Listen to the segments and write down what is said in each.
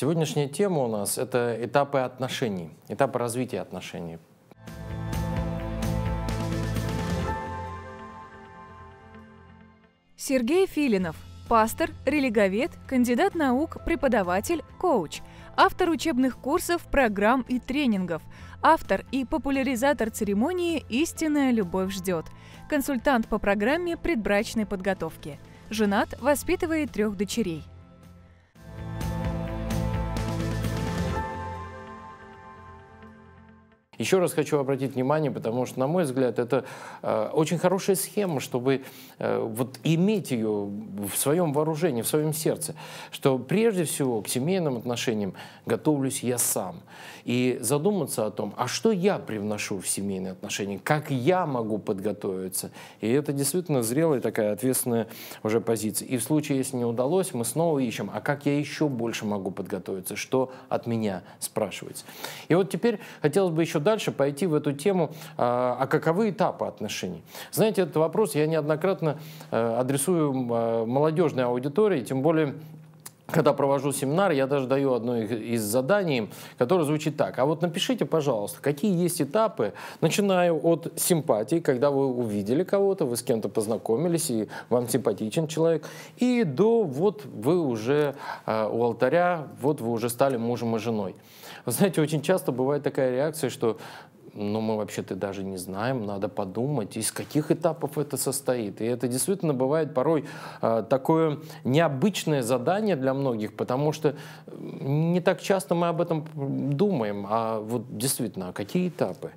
Сегодняшняя тема у нас — это этапы отношений, этапы развития отношений. Сергей Филинов, пастор, религовед, кандидат наук, преподаватель, коуч, автор учебных курсов, программ и тренингов, автор и популяризатор церемонии «Истинная любовь ждет», консультант по программе предбрачной подготовки. Женат, воспитывает трех дочерей – Еще раз хочу обратить внимание, потому что, на мой взгляд, это э, очень хорошая схема, чтобы э, вот иметь ее в своем вооружении, в своем сердце, что прежде всего к семейным отношениям готовлюсь я сам. И задуматься о том, а что я привношу в семейные отношения, как я могу подготовиться. И это действительно зрелая такая ответственная уже позиция. И в случае, если не удалось, мы снова ищем, а как я еще больше могу подготовиться, что от меня спрашивается. И вот теперь хотелось бы еще дальше пойти в эту тему, а, а каковы этапы отношений? Знаете, этот вопрос я неоднократно э, адресую э, молодежной аудитории, тем более когда провожу семинар, я даже даю одно из заданий, которое звучит так. А вот напишите, пожалуйста, какие есть этапы, начиная от симпатии, когда вы увидели кого-то, вы с кем-то познакомились, и вам симпатичен человек, и до вот вы уже э, у алтаря, вот вы уже стали мужем и женой. Вы знаете, очень часто бывает такая реакция, что но «Ну, мы вообще-то даже не знаем, надо подумать, из каких этапов это состоит. И это действительно бывает порой э, такое необычное задание для многих, потому что не так часто мы об этом думаем, а вот действительно, а какие этапы?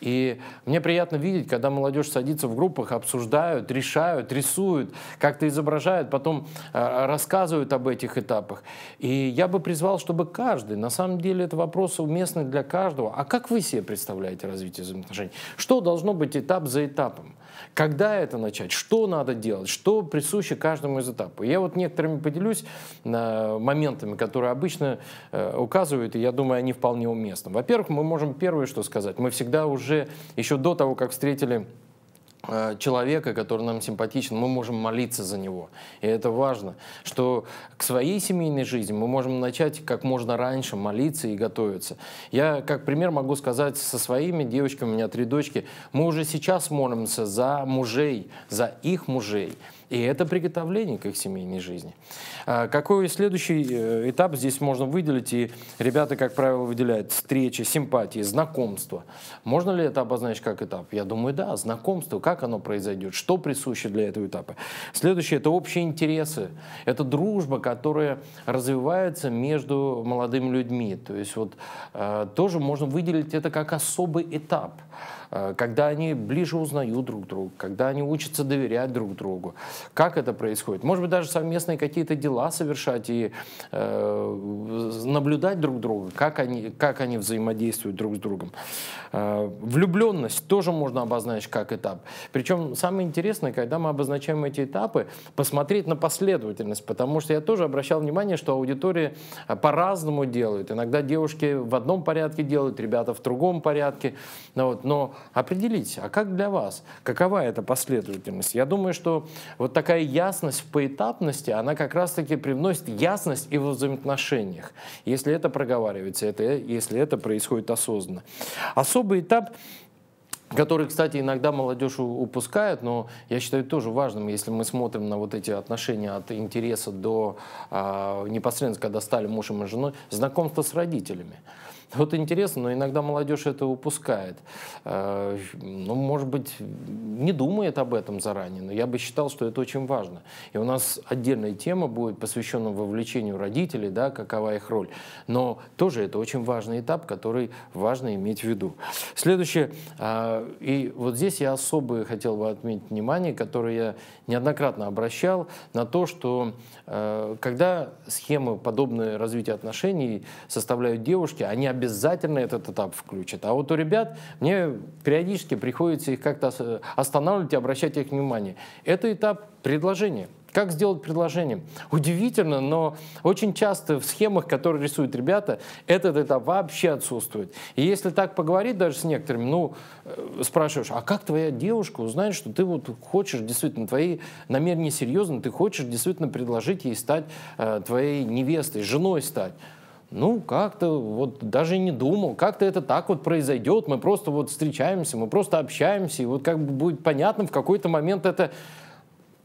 И мне приятно видеть, когда молодежь садится в группах, обсуждают, решают, рисуют, как-то изображают, потом э, рассказывают об этих этапах. И я бы призвал, чтобы каждый, на самом деле это вопрос уместный для каждого, а как вы себе представляете развитие взаимоотношений? Что должно быть этап за этапом? Когда это начать? Что надо делать? Что присуще каждому из этапов? Я вот некоторыми поделюсь э, моментами, которые обычно э, указывают, и я думаю, они вполне уместны. Во-первых, мы можем первое что сказать. Мы всегда уже, еще до того, как встретили Э, человека, который нам симпатичен, мы можем молиться за него. И это важно, что к своей семейной жизни мы можем начать как можно раньше молиться и готовиться. Я, как пример, могу сказать, со своими девочками, у меня три дочки, мы уже сейчас молимся за мужей, за их мужей. И это приготовление к их семейной жизни. А, какой следующий э, этап здесь можно выделить? И ребята, как правило, выделяют встречи, симпатии, знакомства. Можно ли это обозначить как этап? Я думаю, да. Знакомство, как оно произойдет, что присуще для этого этапа. Следующее – это общие интересы. Это дружба, которая развивается между молодыми людьми. То есть вот э, тоже можно выделить это как особый этап. Э, когда они ближе узнают друг друга, когда они учатся доверять друг другу. Как это происходит? Может быть, даже совместные какие-то дела совершать и э, наблюдать друг друга, как они, как они взаимодействуют друг с другом. Э, влюбленность тоже можно обозначить как этап. Причем самое интересное, когда мы обозначаем эти этапы, посмотреть на последовательность, потому что я тоже обращал внимание, что аудитория э, по-разному делает. Иногда девушки в одном порядке делают, ребята в другом порядке. Ну вот. Но Определить. а как для вас, какова эта последовательность? Я думаю, что вот такая ясность в поэтапности, она как раз-таки привносит ясность и в взаимоотношениях, если это проговаривается, это, если это происходит осознанно. Особый этап который, кстати, иногда молодежь упускает, но я считаю тоже важным, если мы смотрим на вот эти отношения от интереса до э, непосредственно, когда стали мужем и женой, знакомство с родителями. Вот интересно, но иногда молодежь это упускает. Э, ну, может быть, не думает об этом заранее, но я бы считал, что это очень важно. И у нас отдельная тема будет посвящена вовлечению родителей, да, какова их роль. Но тоже это очень важный этап, который важно иметь в виду. Следующее, э, и вот здесь я особо хотел бы отметить внимание, которое я неоднократно обращал, на то, что э, когда схемы подобные развития отношений составляют девушки, они обязательно этот этап включат. А вот у ребят мне периодически приходится их как-то останавливать и обращать их внимание. Это этап предложения. Как сделать предложение? Удивительно, но очень часто в схемах, которые рисуют ребята, этот этап вообще отсутствует. И если так поговорить даже с некоторыми, ну, э, спрашиваешь, а как твоя девушка узнает, что ты вот хочешь действительно, твои намерения серьезны, ты хочешь действительно предложить ей стать э, твоей невестой, женой стать? ну, как-то вот даже не думал, как-то это так вот произойдет, мы просто вот встречаемся, мы просто общаемся, и вот как бы будет понятно, в какой-то момент это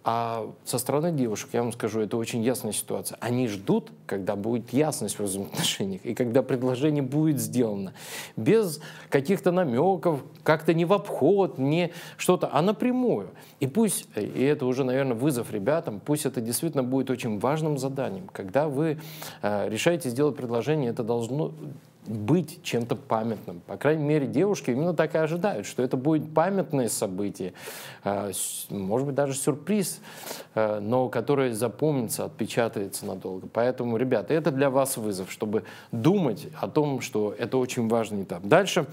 а со стороны девушек, я вам скажу, это очень ясная ситуация. Они ждут, когда будет ясность в взаимоотношениях и когда предложение будет сделано. Без каких-то намеков, как-то не в обход, не что-то, а напрямую. И пусть, и это уже, наверное, вызов ребятам, пусть это действительно будет очень важным заданием. Когда вы э, решаете сделать предложение, это должно быть чем-то памятным. По крайней мере, девушки именно так и ожидают, что это будет памятное событие, э, может быть, даже сюрприз, э, но которое запомнится, отпечатается надолго. Поэтому, ребята, это для вас вызов, чтобы думать о том, что это очень важный этап. Дальше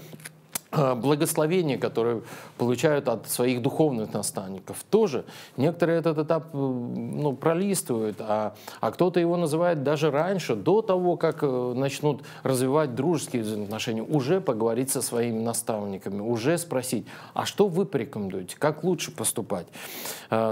Э, благословения, которые получают от своих духовных наставников. Тоже некоторые этот этап э, ну, пролистывают, а, а кто-то его называет даже раньше, до того, как э, начнут развивать дружеские взаимоотношения, уже поговорить со своими наставниками, уже спросить, а что вы порекомендуете, как лучше поступать.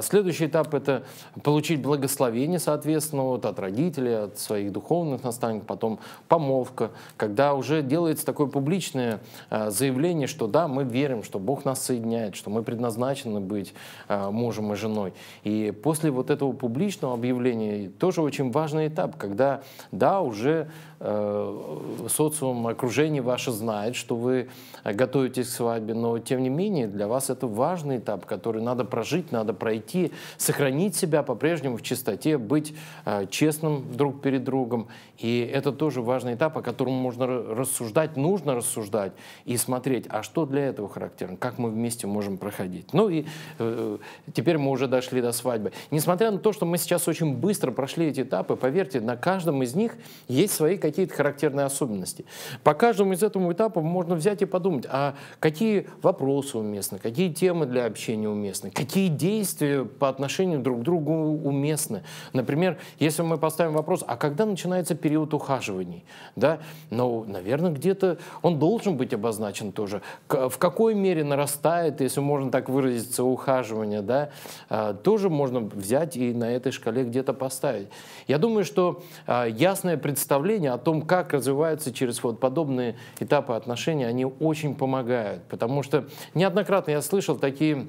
Следующий этап – это получить благословение, соответственно, вот, от родителей, от своих духовных наставников, потом помолвка, когда уже делается такое публичное заявление, заявление, что да, мы верим, что Бог нас соединяет, что мы предназначены быть а, мужем и женой. И после вот этого публичного объявления тоже очень важный этап, когда да, уже э, социум, окружение ваше знает, что вы готовитесь к свадьбе, но тем не менее для вас это важный этап, который надо прожить, надо пройти, сохранить себя по-прежнему в чистоте, быть а, честным друг перед другом. И это тоже важный этап, о котором можно рассуждать, нужно рассуждать и смотреть, смотреть, а что для этого характерно, как мы вместе можем проходить. Ну и э, теперь мы уже дошли до свадьбы. Несмотря на то, что мы сейчас очень быстро прошли эти этапы, поверьте, на каждом из них есть свои какие-то характерные особенности. По каждому из этого этапа можно взять и подумать, а какие вопросы уместны, какие темы для общения уместны, какие действия по отношению друг к другу уместны. Например, если мы поставим вопрос, а когда начинается период ухаживаний? Да? Ну, наверное, где-то он должен быть обозначен тоже тоже. В какой мере нарастает, если можно так выразиться, ухаживание, да, а, тоже можно взять и на этой шкале где-то поставить. Я думаю, что а, ясное представление о том, как развиваются через вот подобные этапы отношения, они очень помогают, потому что неоднократно я слышал такие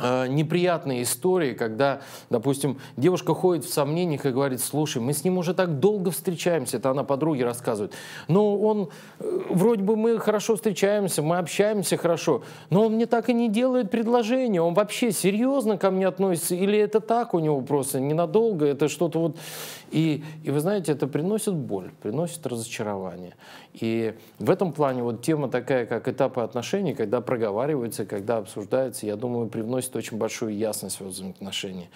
а, неприятные истории, когда, допустим, девушка ходит в сомнениях и говорит, слушай, мы с ним уже так долго встречаемся, это она подруге рассказывает, но «Ну, он, э, вроде бы мы хорошо встречаемся, мы общаемся хорошо, но он мне так и не делает предложение, он вообще серьезно ко мне относится, или это так у него просто ненадолго, это что-то вот... И, и вы знаете, это приносит боль, приносит разочарование. И в этом плане вот тема такая, как этапы отношений, когда проговаривается, когда обсуждается, я думаю, привносит вносит очень большую ясность в взаимоотношения.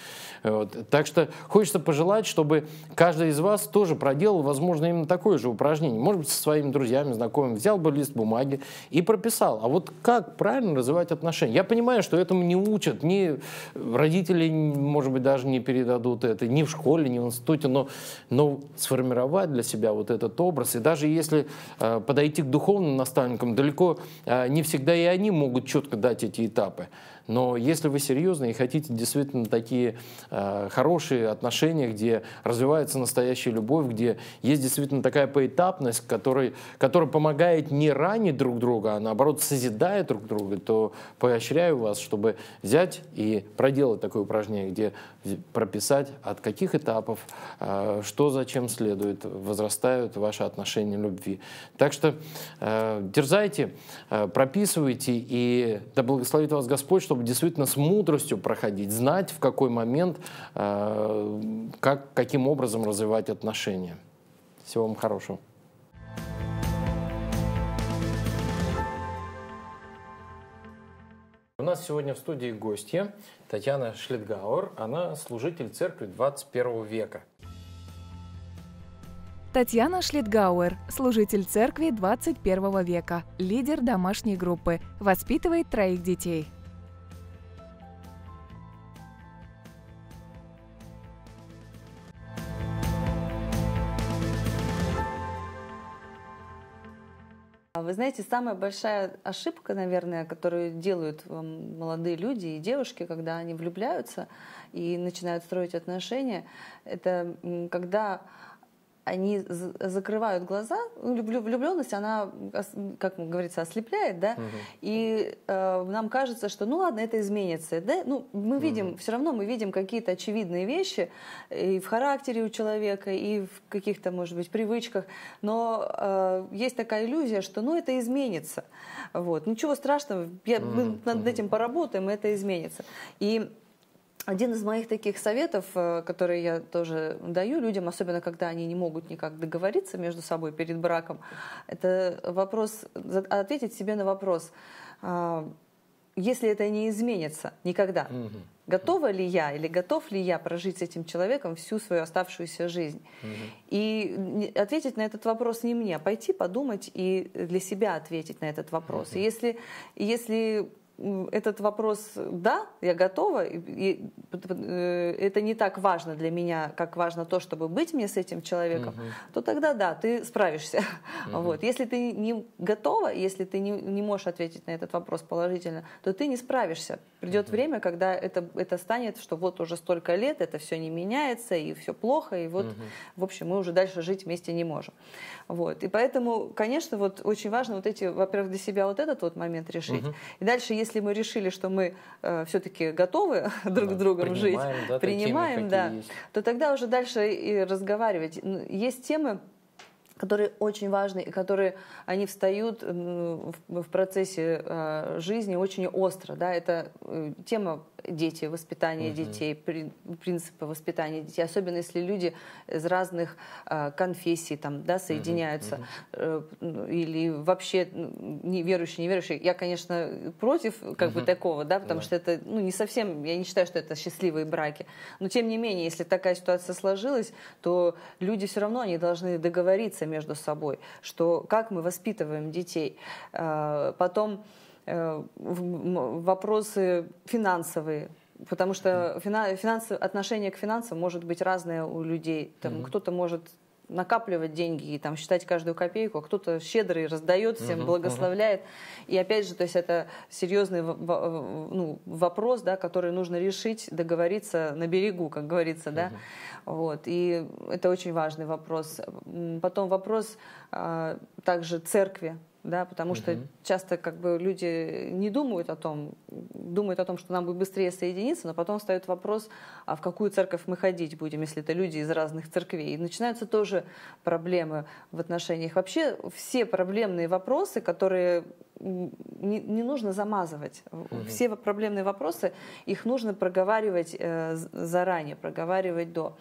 Вот. Так что хочется пожелать, чтобы каждый из вас тоже проделал, возможно, именно такое же упражнение. Может быть, со своими друзьями, знакомыми взял бы лист бумаги и прописал. А вот как правильно развивать отношения? Я понимаю, что этому не учат, ни родители, может быть, даже не передадут это, ни в школе, ни в институте, но, но сформировать для себя вот этот образ. И даже если э, подойти к духовным наставникам, далеко э, не всегда и они могут четко дать эти этапы. Но если вы серьезно и хотите действительно такие э, хорошие отношения, где развивается настоящая любовь, где есть действительно такая поэтапность, который, которая помогает не ранить друг друга, а наоборот созидает друг друга, то поощряю вас, чтобы взять и проделать такое упражнение, где прописать, от каких этапов, э, что зачем следует, возрастают ваши отношения любви. Так что э, дерзайте, э, прописывайте, и да благословит вас Господь, чтобы действительно с мудростью проходить, знать в какой момент, как, каким образом развивать отношения. Всего вам хорошего. У нас сегодня в студии гостья Татьяна Шлитгауэр. Она служитель церкви 21 века. Татьяна Шлитгауэр, служитель церкви 21 века, лидер домашней группы, воспитывает троих детей – Вы знаете, самая большая ошибка, наверное, которую делают эм, молодые люди и девушки, когда они влюбляются и начинают строить отношения, это когда они закрывают глаза. Ну, Влюбленность, она, как говорится, ослепляет, да, угу. и э, нам кажется, что ну ладно, это изменится. Да? Ну, мы видим, угу. все равно мы видим какие-то очевидные вещи и в характере у человека, и в каких-то, может быть, привычках, но э, есть такая иллюзия, что ну это изменится. Вот. Ничего страшного, я, угу. мы над этим поработаем, это изменится. И один из моих таких советов, э, которые я тоже даю людям, особенно когда они не могут никак договориться между собой перед браком, это вопрос, ответить себе на вопрос, а, если это не изменится никогда, угу. готова ли я или готов ли я прожить с этим человеком всю свою оставшуюся жизнь? Угу. И ответить на этот вопрос не мне, а пойти подумать и для себя ответить на этот вопрос. Угу. если, если этот вопрос, да, я готова, и, и, э, это не так важно для меня, как важно то, чтобы быть мне с этим человеком, угу. то тогда да, ты справишься. Угу. Вот. Если ты не готова, если ты не, не можешь ответить на этот вопрос положительно, то ты не справишься, Придет угу. время, когда это, это станет, что вот уже столько лет, это все не меняется, и все плохо, и вот, угу. в общем, мы уже дальше жить вместе не можем. Вот. И поэтому, конечно, вот очень важно вот эти, во-первых, для себя вот этот вот момент решить. Угу. И дальше, если мы решили, что мы э, все-таки готовы друг с другом жить, да, принимаем, да, то тогда уже дальше и разговаривать. Есть темы, которые очень важны и которые они встают в процессе э, жизни очень остро. Да? Это э, тема дети, воспитание угу. детей, принципы воспитания детей, особенно если люди из разных а, конфессий там, да, соединяются, угу. или вообще неверующие, неверующие. Я, конечно, против как угу. бы такого, да, потому да. что это ну, не совсем, я не считаю, что это счастливые браки. Но тем не менее, если такая ситуация сложилась, то люди все равно они должны договориться между собой, что как мы воспитываем детей. А, потом Э, вопросы финансовые, потому что финансы, отношение к финансам может быть разное у людей. Там угу. кто-то может накапливать деньги и там считать каждую копейку, а кто-то щедрый раздает всем, uh благословляет. uh И опять же, то есть это серьезный ну, вопрос, да, который нужно решить, договориться на берегу, как говорится, uh да. Вот. И это очень важный вопрос. Потом вопрос а, также церкви да, потому что угу. часто как бы люди не думают о том, думают о том, что нам бы быстрее соединиться, но потом встает вопрос, а в какую церковь мы ходить будем, если это люди из разных церквей. И начинаются тоже проблемы в отношениях. Вообще все проблемные вопросы, которые не, не нужно замазывать. Угу. Все проблемные вопросы, их нужно проговаривать э, заранее, проговаривать до.